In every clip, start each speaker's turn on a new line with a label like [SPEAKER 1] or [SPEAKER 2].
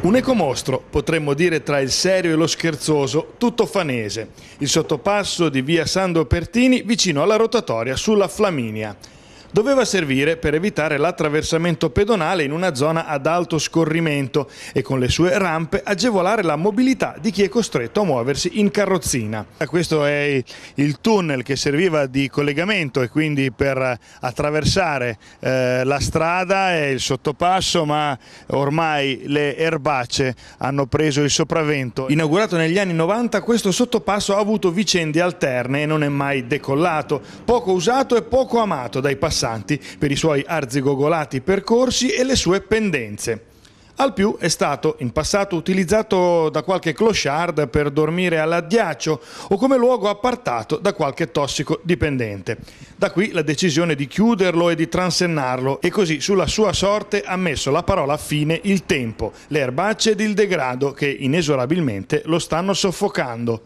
[SPEAKER 1] Un ecomostro, potremmo dire tra il serio e lo scherzoso, tutto fanese. Il sottopasso di via Sando Pertini vicino alla rotatoria sulla Flaminia doveva servire per evitare l'attraversamento pedonale in una zona ad alto scorrimento e con le sue rampe agevolare la mobilità di chi è costretto a muoversi in carrozzina. Questo è il tunnel che serviva di collegamento e quindi per attraversare eh, la strada e il sottopasso, ma ormai le erbacce hanno preso il sopravvento. Inaugurato negli anni 90, questo sottopasso ha avuto vicende alterne e non è mai decollato, poco usato e poco amato dai passanti interessanti per i suoi arzigogolati percorsi e le sue pendenze. Al più è stato in passato utilizzato da qualche clochard per dormire all'addiaccio o come luogo appartato da qualche tossicodipendente. Da qui la decisione di chiuderlo e di transennarlo e così sulla sua sorte ha messo la parola fine il tempo, le erbacce ed il degrado che inesorabilmente lo stanno soffocando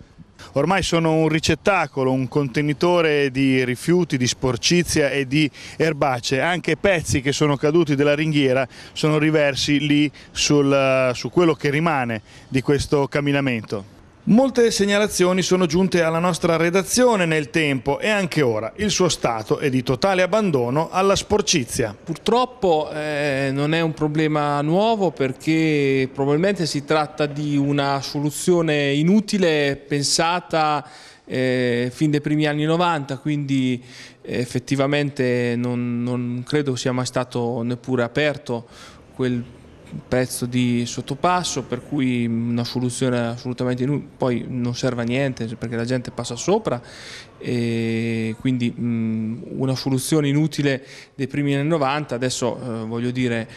[SPEAKER 1] ormai sono un ricettacolo, un contenitore di rifiuti, di sporcizia e di erbacee. Anche pezzi che sono caduti dalla ringhiera sono riversi lì sul, eh, su quello che rimane di questo camminamento. Molte segnalazioni sono giunte alla nostra redazione nel tempo e anche ora il suo stato è di totale abbandono alla sporcizia.
[SPEAKER 2] Purtroppo eh, non è un problema nuovo perché probabilmente si tratta di una soluzione inutile pensata eh, fin dai primi anni 90, quindi eh, effettivamente non, non credo sia mai stato neppure aperto quel pezzo di sottopasso per cui mm, una soluzione assolutamente inutile poi non serve a niente perché la gente passa sopra e quindi mh, mm, una soluzione inutile dei primi anni 90 adesso eh, voglio dire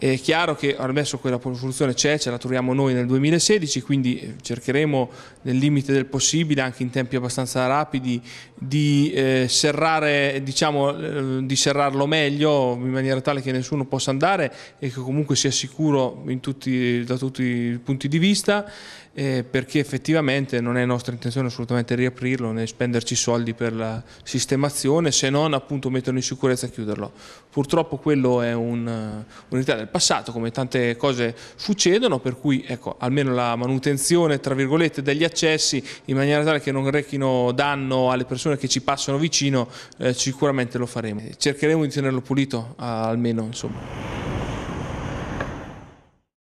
[SPEAKER 2] è chiaro che adesso quella soluzione c'è, ce la troviamo noi nel 2016, quindi eh, cercheremo nel limite del possibile, anche in tempi abbastanza rapidi, di, eh, serrare, diciamo, eh, di serrarlo meglio in maniera tale che nessuno possa andare e che comunque sia sicuro tutti, da tutti i punti di vista, eh, perché effettivamente non è nostra intenzione assolutamente riaprirlo né spenderci soldi per la sistemazione, se non appunto metterlo in sicurezza e chiuderlo. Purtroppo quello è eh, un'unità del nel passato come tante cose succedono per cui ecco, almeno la manutenzione tra virgolette degli accessi in maniera tale che non rechino danno alle persone che ci passano vicino eh, sicuramente lo faremo cercheremo di tenerlo pulito almeno insomma